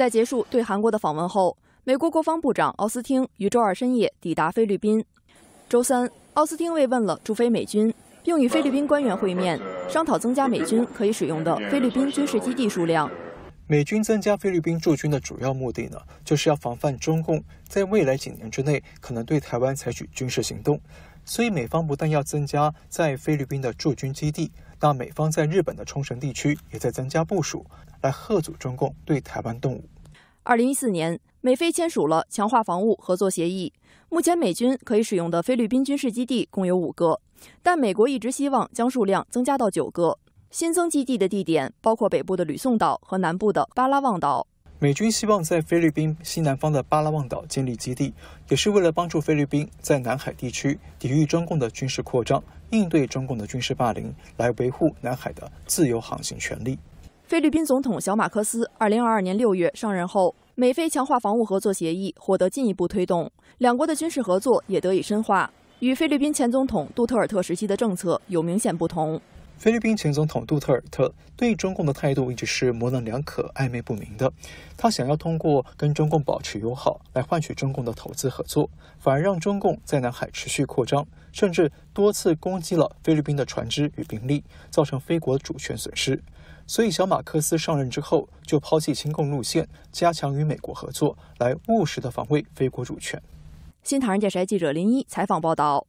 在结束对韩国的访问后，美国国防部长奥斯汀于周二深夜抵达菲律宾。周三，奥斯汀慰问了驻菲美军，并与菲律宾官员会面，商讨增加美军可以使用的菲律宾军事基地数量。美军增加菲律宾驻军的主要目的呢，就是要防范中共在未来几年之内可能对台湾采取军事行动。所以，美方不但要增加在菲律宾的驻军基地，那美方在日本的冲绳地区也在增加部署，来贺阻中共对台湾动武。二零一四年，美菲签署了强化防务合作协议。目前，美军可以使用的菲律宾军事基地共有五个，但美国一直希望将数量增加到九个。新增基地的地点包括北部的吕宋岛和南部的巴拉望岛。美军希望在菲律宾西南方的巴拉望岛建立基地，也是为了帮助菲律宾在南海地区抵御中共的军事扩张，应对中共的军事霸凌，来维护南海的自由航行权利。菲律宾总统小马克思二零二二年六月上任后，美菲强化防务合作协议获得进一步推动，两国的军事合作也得以深化，与菲律宾前总统杜特尔特时期的政策有明显不同。菲律宾前总统杜特尔特对中共的态度一直是模棱两可、暧昧不明的。他想要通过跟中共保持友好来换取中共的投资合作，反而让中共在南海持续扩张，甚至多次攻击了菲律宾的船只与兵力，造成菲国主权损失。所以，小马克思上任之后就抛弃亲共路线，加强与美国合作，来务实的防卫菲国主权。新唐人电视台记者林一采访报道。